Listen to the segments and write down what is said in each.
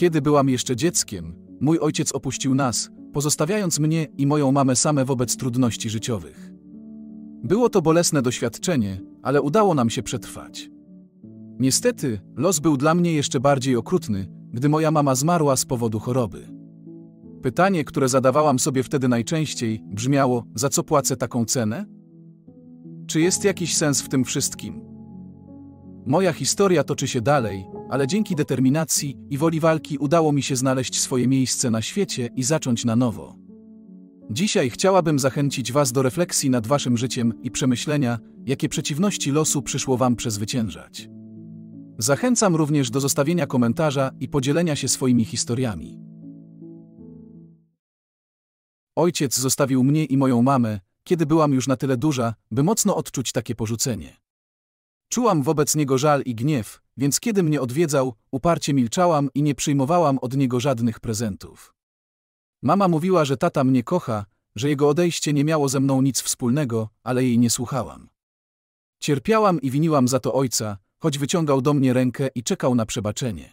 Kiedy byłam jeszcze dzieckiem, mój ojciec opuścił nas, pozostawiając mnie i moją mamę same wobec trudności życiowych. Było to bolesne doświadczenie, ale udało nam się przetrwać. Niestety, los był dla mnie jeszcze bardziej okrutny, gdy moja mama zmarła z powodu choroby. Pytanie, które zadawałam sobie wtedy najczęściej, brzmiało: za co płacę taką cenę? Czy jest jakiś sens w tym wszystkim? Moja historia toczy się dalej, ale dzięki determinacji i woli walki udało mi się znaleźć swoje miejsce na świecie i zacząć na nowo. Dzisiaj chciałabym zachęcić Was do refleksji nad Waszym życiem i przemyślenia, jakie przeciwności losu przyszło Wam przezwyciężać. Zachęcam również do zostawienia komentarza i podzielenia się swoimi historiami. Ojciec zostawił mnie i moją mamę, kiedy byłam już na tyle duża, by mocno odczuć takie porzucenie. Czułam wobec niego żal i gniew, więc kiedy mnie odwiedzał, uparcie milczałam i nie przyjmowałam od niego żadnych prezentów. Mama mówiła, że tata mnie kocha, że jego odejście nie miało ze mną nic wspólnego, ale jej nie słuchałam. Cierpiałam i winiłam za to ojca, choć wyciągał do mnie rękę i czekał na przebaczenie.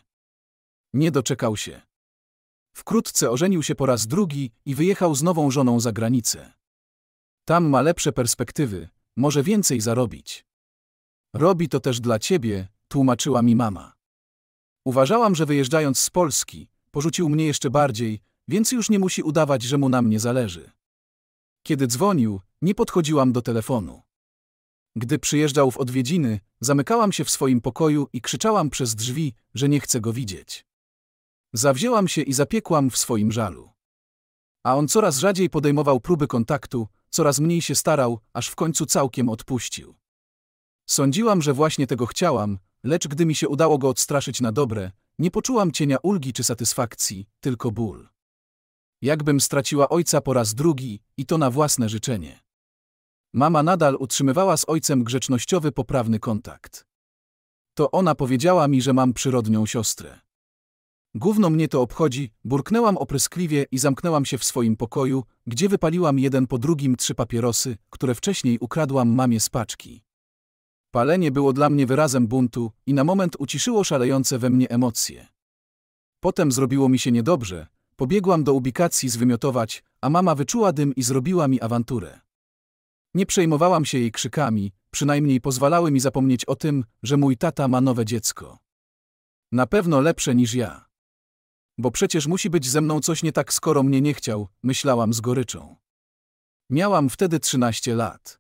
Nie doczekał się. Wkrótce ożenił się po raz drugi i wyjechał z nową żoną za granicę. Tam ma lepsze perspektywy, może więcej zarobić. Robi to też dla ciebie, tłumaczyła mi mama. Uważałam, że wyjeżdżając z Polski, porzucił mnie jeszcze bardziej, więc już nie musi udawać, że mu na mnie zależy. Kiedy dzwonił, nie podchodziłam do telefonu. Gdy przyjeżdżał w odwiedziny, zamykałam się w swoim pokoju i krzyczałam przez drzwi, że nie chcę go widzieć. Zawzięłam się i zapiekłam w swoim żalu. A on coraz rzadziej podejmował próby kontaktu, coraz mniej się starał, aż w końcu całkiem odpuścił. Sądziłam, że właśnie tego chciałam, lecz gdy mi się udało go odstraszyć na dobre, nie poczułam cienia ulgi czy satysfakcji, tylko ból. Jakbym straciła ojca po raz drugi, i to na własne życzenie. Mama nadal utrzymywała z ojcem grzecznościowy, poprawny kontakt. To ona powiedziała mi, że mam przyrodnią siostrę. Gówno mnie to obchodzi, burknęłam opryskliwie i zamknęłam się w swoim pokoju, gdzie wypaliłam jeden po drugim trzy papierosy, które wcześniej ukradłam mamie z paczki. Palenie było dla mnie wyrazem buntu i na moment uciszyło szalejące we mnie emocje. Potem zrobiło mi się niedobrze, pobiegłam do ubikacji zwymiotować, a mama wyczuła dym i zrobiła mi awanturę. Nie przejmowałam się jej krzykami, przynajmniej pozwalały mi zapomnieć o tym, że mój tata ma nowe dziecko. Na pewno lepsze niż ja. Bo przecież musi być ze mną coś nie tak, skoro mnie nie chciał, myślałam z goryczą. Miałam wtedy 13 lat.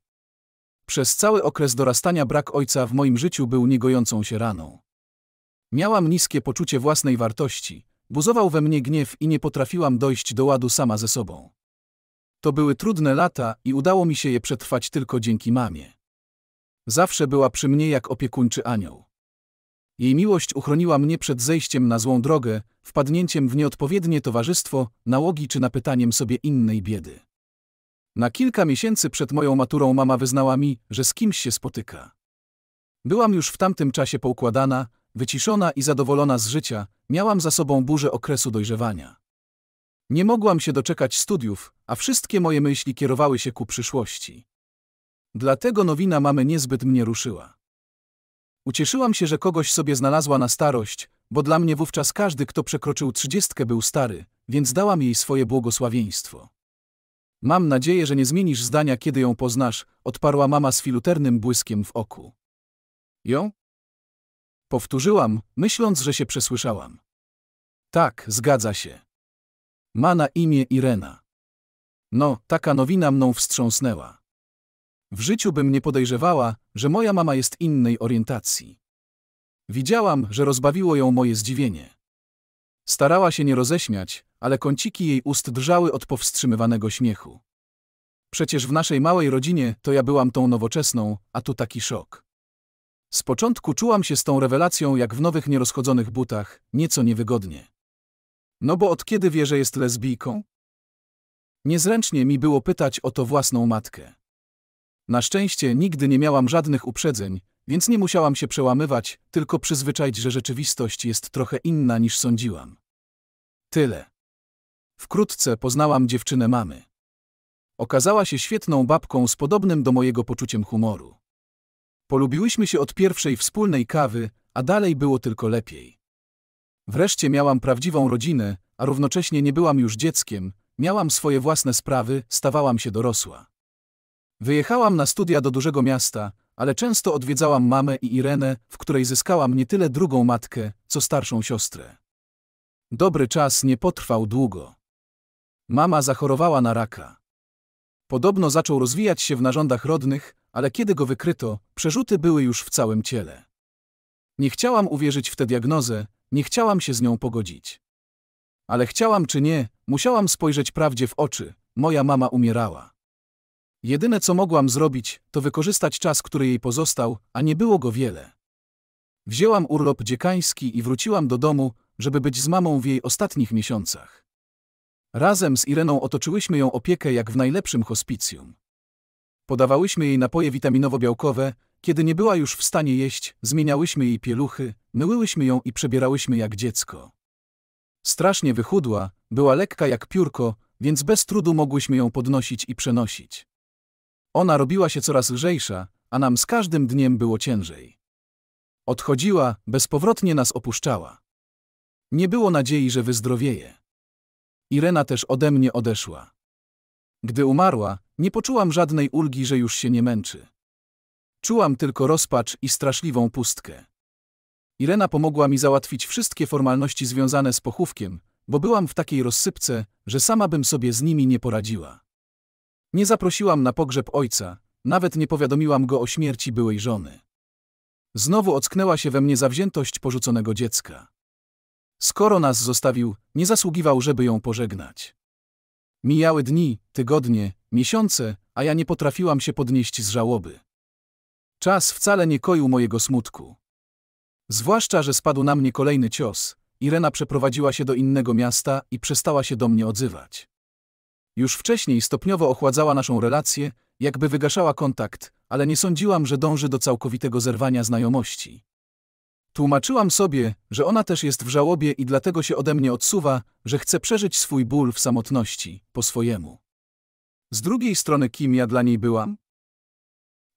Przez cały okres dorastania brak ojca w moim życiu był niegojącą się raną. Miałam niskie poczucie własnej wartości, buzował we mnie gniew i nie potrafiłam dojść do ładu sama ze sobą. To były trudne lata i udało mi się je przetrwać tylko dzięki mamie. Zawsze była przy mnie jak opiekuńczy anioł. Jej miłość uchroniła mnie przed zejściem na złą drogę, wpadnięciem w nieodpowiednie towarzystwo, nałogi czy napytaniem sobie innej biedy. Na kilka miesięcy przed moją maturą mama wyznała mi, że z kimś się spotyka. Byłam już w tamtym czasie poukładana, wyciszona i zadowolona z życia, miałam za sobą burzę okresu dojrzewania. Nie mogłam się doczekać studiów, a wszystkie moje myśli kierowały się ku przyszłości. Dlatego nowina mamy niezbyt mnie ruszyła. Ucieszyłam się, że kogoś sobie znalazła na starość, bo dla mnie wówczas każdy, kto przekroczył trzydziestkę, był stary, więc dałam jej swoje błogosławieństwo. Mam nadzieję, że nie zmienisz zdania, kiedy ją poznasz, odparła mama z filuternym błyskiem w oku. Ją? Powtórzyłam, myśląc, że się przesłyszałam. Tak, zgadza się. Ma na imię Irena. No, taka nowina mną wstrząsnęła. W życiu bym nie podejrzewała, że moja mama jest innej orientacji. Widziałam, że rozbawiło ją moje zdziwienie. Starała się nie roześmiać, ale kąciki jej ust drżały od powstrzymywanego śmiechu. Przecież w naszej małej rodzinie to ja byłam tą nowoczesną, a tu taki szok. Z początku czułam się z tą rewelacją jak w nowych nierozchodzonych butach, nieco niewygodnie. No bo od kiedy wie, że jest lesbijką? Niezręcznie mi było pytać o to własną matkę. Na szczęście nigdy nie miałam żadnych uprzedzeń, więc nie musiałam się przełamywać, tylko przyzwyczaić, że rzeczywistość jest trochę inna niż sądziłam. Tyle. Wkrótce poznałam dziewczynę mamy. Okazała się świetną babką z podobnym do mojego poczuciem humoru. Polubiłyśmy się od pierwszej wspólnej kawy, a dalej było tylko lepiej. Wreszcie miałam prawdziwą rodzinę, a równocześnie nie byłam już dzieckiem, miałam swoje własne sprawy, stawałam się dorosła. Wyjechałam na studia do dużego miasta, ale często odwiedzałam mamę i Irenę, w której zyskałam nie tyle drugą matkę, co starszą siostrę. Dobry czas nie potrwał długo. Mama zachorowała na raka. Podobno zaczął rozwijać się w narządach rodnych, ale kiedy go wykryto, przerzuty były już w całym ciele. Nie chciałam uwierzyć w tę diagnozę, nie chciałam się z nią pogodzić. Ale chciałam czy nie, musiałam spojrzeć prawdzie w oczy, moja mama umierała. Jedyne co mogłam zrobić, to wykorzystać czas, który jej pozostał, a nie było go wiele. Wzięłam urlop dziekański i wróciłam do domu, żeby być z mamą w jej ostatnich miesiącach. Razem z Ireną otoczyłyśmy ją opiekę jak w najlepszym hospicjum. Podawałyśmy jej napoje witaminowo-białkowe, kiedy nie była już w stanie jeść, zmieniałyśmy jej pieluchy, myłyłyśmy ją i przebierałyśmy jak dziecko. Strasznie wychudła, była lekka jak piórko, więc bez trudu mogłyśmy ją podnosić i przenosić. Ona robiła się coraz lżejsza, a nam z każdym dniem było ciężej. Odchodziła, bezpowrotnie nas opuszczała. Nie było nadziei, że wyzdrowieje. Irena też ode mnie odeszła. Gdy umarła, nie poczułam żadnej ulgi, że już się nie męczy. Czułam tylko rozpacz i straszliwą pustkę. Irena pomogła mi załatwić wszystkie formalności związane z pochówkiem, bo byłam w takiej rozsypce, że sama bym sobie z nimi nie poradziła. Nie zaprosiłam na pogrzeb ojca, nawet nie powiadomiłam go o śmierci byłej żony. Znowu ocknęła się we mnie zawziętość porzuconego dziecka. Skoro nas zostawił, nie zasługiwał, żeby ją pożegnać. Mijały dni, tygodnie, miesiące, a ja nie potrafiłam się podnieść z żałoby. Czas wcale nie koił mojego smutku. Zwłaszcza, że spadł na mnie kolejny cios. Irena przeprowadziła się do innego miasta i przestała się do mnie odzywać. Już wcześniej stopniowo ochładzała naszą relację, jakby wygaszała kontakt, ale nie sądziłam, że dąży do całkowitego zerwania znajomości. Tłumaczyłam sobie, że ona też jest w żałobie i dlatego się ode mnie odsuwa, że chce przeżyć swój ból w samotności, po swojemu. Z drugiej strony kim ja dla niej byłam?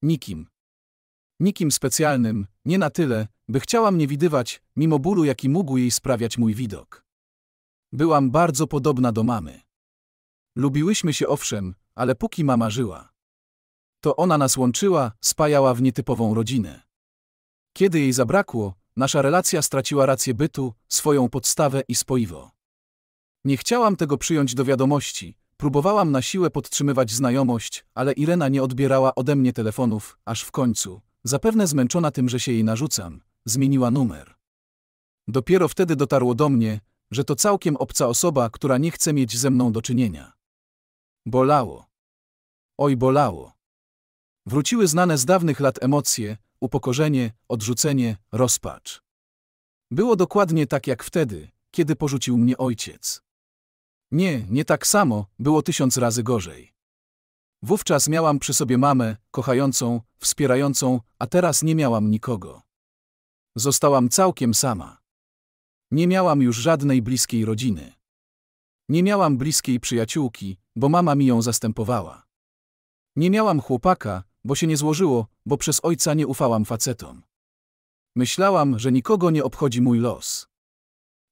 Nikim. Nikim specjalnym, nie na tyle, by chciała mnie widywać, mimo bólu jaki mógł jej sprawiać mój widok. Byłam bardzo podobna do mamy. Lubiłyśmy się owszem, ale póki mama żyła. To ona nas łączyła, spajała w nietypową rodzinę. Kiedy jej zabrakło, Nasza relacja straciła rację bytu, swoją podstawę i spoiwo. Nie chciałam tego przyjąć do wiadomości, próbowałam na siłę podtrzymywać znajomość, ale Irena nie odbierała ode mnie telefonów, aż w końcu, zapewne zmęczona tym, że się jej narzucam, zmieniła numer. Dopiero wtedy dotarło do mnie, że to całkiem obca osoba, która nie chce mieć ze mną do czynienia. Bolało. Oj, bolało. Wróciły znane z dawnych lat emocje, upokorzenie, odrzucenie, rozpacz. Było dokładnie tak jak wtedy, kiedy porzucił mnie ojciec. Nie, nie tak samo, było tysiąc razy gorzej. Wówczas miałam przy sobie mamę, kochającą, wspierającą, a teraz nie miałam nikogo. Zostałam całkiem sama. Nie miałam już żadnej bliskiej rodziny. Nie miałam bliskiej przyjaciółki, bo mama mi ją zastępowała. Nie miałam chłopaka, bo się nie złożyło, bo przez ojca nie ufałam facetom. Myślałam, że nikogo nie obchodzi mój los.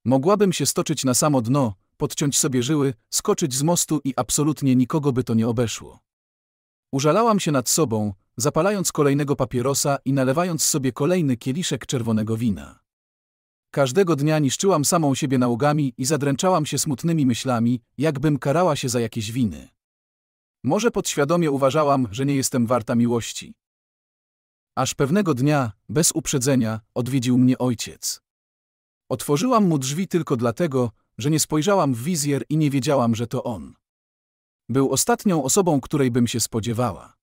Mogłabym się stoczyć na samo dno, podciąć sobie żyły, skoczyć z mostu i absolutnie nikogo by to nie obeszło. Użalałam się nad sobą, zapalając kolejnego papierosa i nalewając sobie kolejny kieliszek czerwonego wina. Każdego dnia niszczyłam samą siebie nałogami i zadręczałam się smutnymi myślami, jakbym karała się za jakieś winy. Może podświadomie uważałam, że nie jestem warta miłości. Aż pewnego dnia, bez uprzedzenia, odwiedził mnie ojciec. Otworzyłam mu drzwi tylko dlatego, że nie spojrzałam w wizjer i nie wiedziałam, że to on. Był ostatnią osobą, której bym się spodziewała.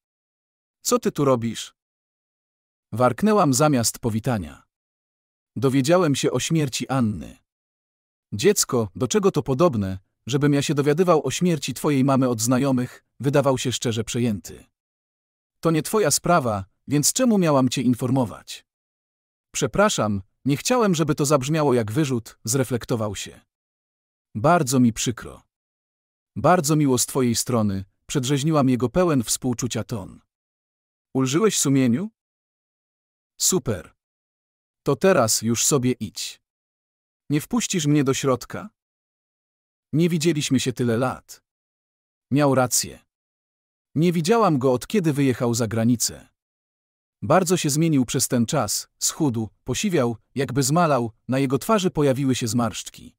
Co ty tu robisz? Warknęłam zamiast powitania. Dowiedziałem się o śmierci Anny. Dziecko, do czego to podobne, żebym ja się dowiadywał o śmierci twojej mamy od znajomych, wydawał się szczerze przejęty. To nie twoja sprawa, więc czemu miałam cię informować? Przepraszam, nie chciałem, żeby to zabrzmiało jak wyrzut, zreflektował się. Bardzo mi przykro. Bardzo miło z twojej strony, przedrzeźniłam jego pełen współczucia ton. Ulżyłeś sumieniu? Super. To teraz już sobie idź. Nie wpuścisz mnie do środka? Nie widzieliśmy się tyle lat. Miał rację. Nie widziałam go od kiedy wyjechał za granicę. Bardzo się zmienił przez ten czas, schudł, posiwiał, jakby zmalał, na jego twarzy pojawiły się zmarszczki.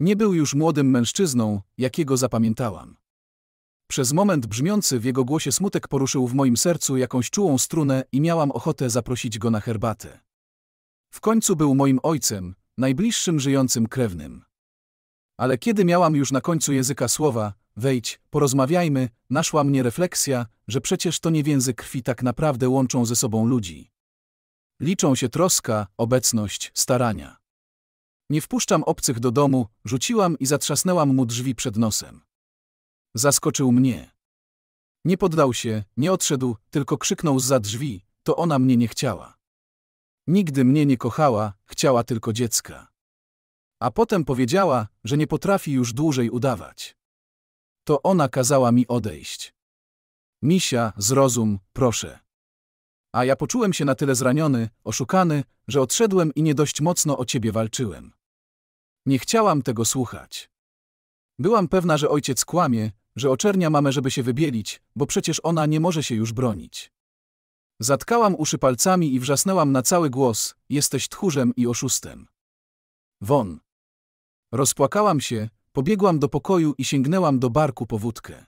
Nie był już młodym mężczyzną, jakiego zapamiętałam. Przez moment brzmiący w jego głosie smutek poruszył w moim sercu jakąś czułą strunę i miałam ochotę zaprosić go na herbatę. W końcu był moim ojcem, najbliższym żyjącym krewnym. Ale kiedy miałam już na końcu języka słowa, wejdź, porozmawiajmy, naszła mnie refleksja, że przecież to nie więzy krwi tak naprawdę łączą ze sobą ludzi. Liczą się troska, obecność, starania. Nie wpuszczam obcych do domu, rzuciłam i zatrzasnęłam mu drzwi przed nosem. Zaskoczył mnie. Nie poddał się, nie odszedł, tylko krzyknął za drzwi, to ona mnie nie chciała. Nigdy mnie nie kochała, chciała tylko dziecka. A potem powiedziała, że nie potrafi już dłużej udawać. To ona kazała mi odejść. Misia, zrozum, proszę. A ja poczułem się na tyle zraniony, oszukany, że odszedłem i nie dość mocno o ciebie walczyłem. Nie chciałam tego słuchać. Byłam pewna, że ojciec kłamie, że oczernia mamę, żeby się wybielić, bo przecież ona nie może się już bronić. Zatkałam uszy palcami i wrzasnęłam na cały głos, jesteś tchórzem i oszustem. Won. Rozpłakałam się, Pobiegłam do pokoju i sięgnęłam do barku po wódkę.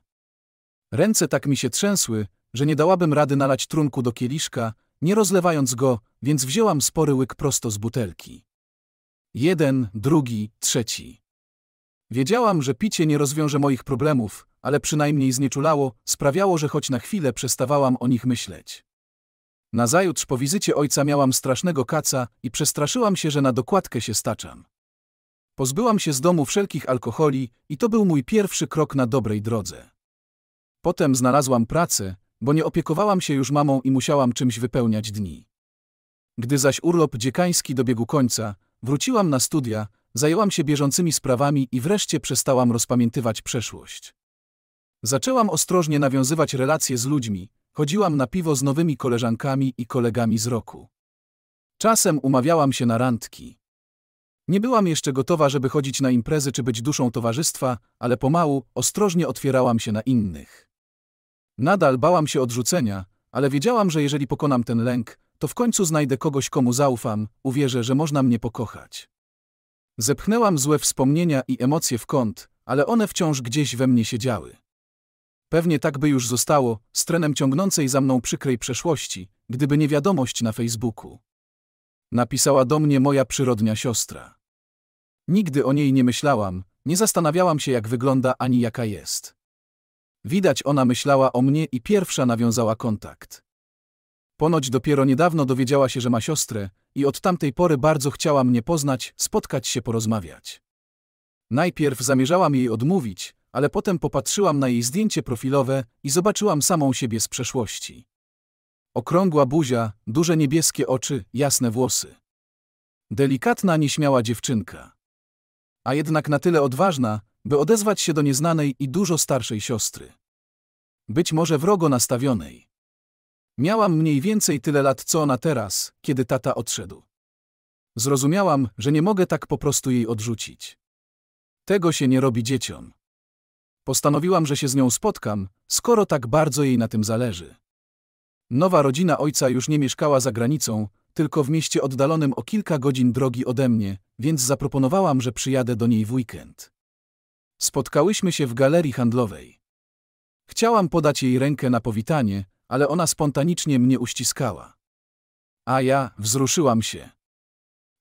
Ręce tak mi się trzęsły, że nie dałabym rady nalać trunku do kieliszka, nie rozlewając go, więc wzięłam spory łyk prosto z butelki. Jeden, drugi, trzeci. Wiedziałam, że picie nie rozwiąże moich problemów, ale przynajmniej znieczulało, sprawiało, że choć na chwilę przestawałam o nich myśleć. Nazajutrz po wizycie ojca miałam strasznego kaca i przestraszyłam się, że na dokładkę się staczam. Pozbyłam się z domu wszelkich alkoholi i to był mój pierwszy krok na dobrej drodze. Potem znalazłam pracę, bo nie opiekowałam się już mamą i musiałam czymś wypełniać dni. Gdy zaś urlop dziekański dobiegł końca, wróciłam na studia, zajęłam się bieżącymi sprawami i wreszcie przestałam rozpamiętywać przeszłość. Zaczęłam ostrożnie nawiązywać relacje z ludźmi, chodziłam na piwo z nowymi koleżankami i kolegami z roku. Czasem umawiałam się na randki. Nie byłam jeszcze gotowa, żeby chodzić na imprezy czy być duszą towarzystwa, ale pomału, ostrożnie otwierałam się na innych. Nadal bałam się odrzucenia, ale wiedziałam, że jeżeli pokonam ten lęk, to w końcu znajdę kogoś, komu zaufam, uwierzę, że można mnie pokochać. Zepchnęłam złe wspomnienia i emocje w kąt, ale one wciąż gdzieś we mnie siedziały. Pewnie tak by już zostało, z trenem ciągnącej za mną przykrej przeszłości, gdyby nie wiadomość na Facebooku. Napisała do mnie moja przyrodnia siostra. Nigdy o niej nie myślałam, nie zastanawiałam się jak wygląda ani jaka jest. Widać ona myślała o mnie i pierwsza nawiązała kontakt. Ponoć dopiero niedawno dowiedziała się, że ma siostrę i od tamtej pory bardzo chciała mnie poznać, spotkać się, porozmawiać. Najpierw zamierzałam jej odmówić, ale potem popatrzyłam na jej zdjęcie profilowe i zobaczyłam samą siebie z przeszłości. Okrągła buzia, duże niebieskie oczy, jasne włosy. Delikatna, nieśmiała dziewczynka a jednak na tyle odważna, by odezwać się do nieznanej i dużo starszej siostry. Być może wrogo nastawionej. Miałam mniej więcej tyle lat co ona teraz, kiedy tata odszedł. Zrozumiałam, że nie mogę tak po prostu jej odrzucić. Tego się nie robi dzieciom. Postanowiłam, że się z nią spotkam, skoro tak bardzo jej na tym zależy. Nowa rodzina ojca już nie mieszkała za granicą, tylko w mieście oddalonym o kilka godzin drogi ode mnie, więc zaproponowałam, że przyjadę do niej w weekend. Spotkałyśmy się w galerii handlowej. Chciałam podać jej rękę na powitanie, ale ona spontanicznie mnie uściskała. A ja wzruszyłam się.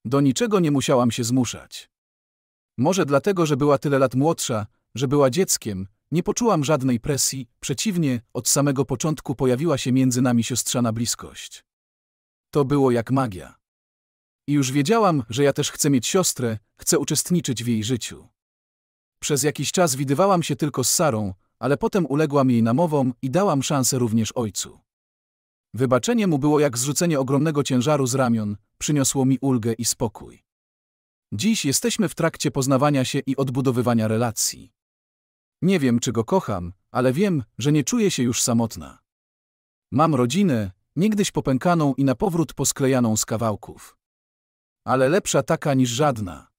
Do niczego nie musiałam się zmuszać. Może dlatego, że była tyle lat młodsza, że była dzieckiem, nie poczułam żadnej presji, przeciwnie, od samego początku pojawiła się między nami siostrzana bliskość. To było jak magia. I już wiedziałam, że ja też chcę mieć siostrę, chcę uczestniczyć w jej życiu. Przez jakiś czas widywałam się tylko z Sarą, ale potem uległam jej namowom i dałam szansę również ojcu. Wybaczenie mu było jak zrzucenie ogromnego ciężaru z ramion, przyniosło mi ulgę i spokój. Dziś jesteśmy w trakcie poznawania się i odbudowywania relacji. Nie wiem, czy go kocham, ale wiem, że nie czuję się już samotna. Mam rodzinę, niegdyś popękaną i napowrót posklejaną z kawałków. Ale lepsza taka niż żadna.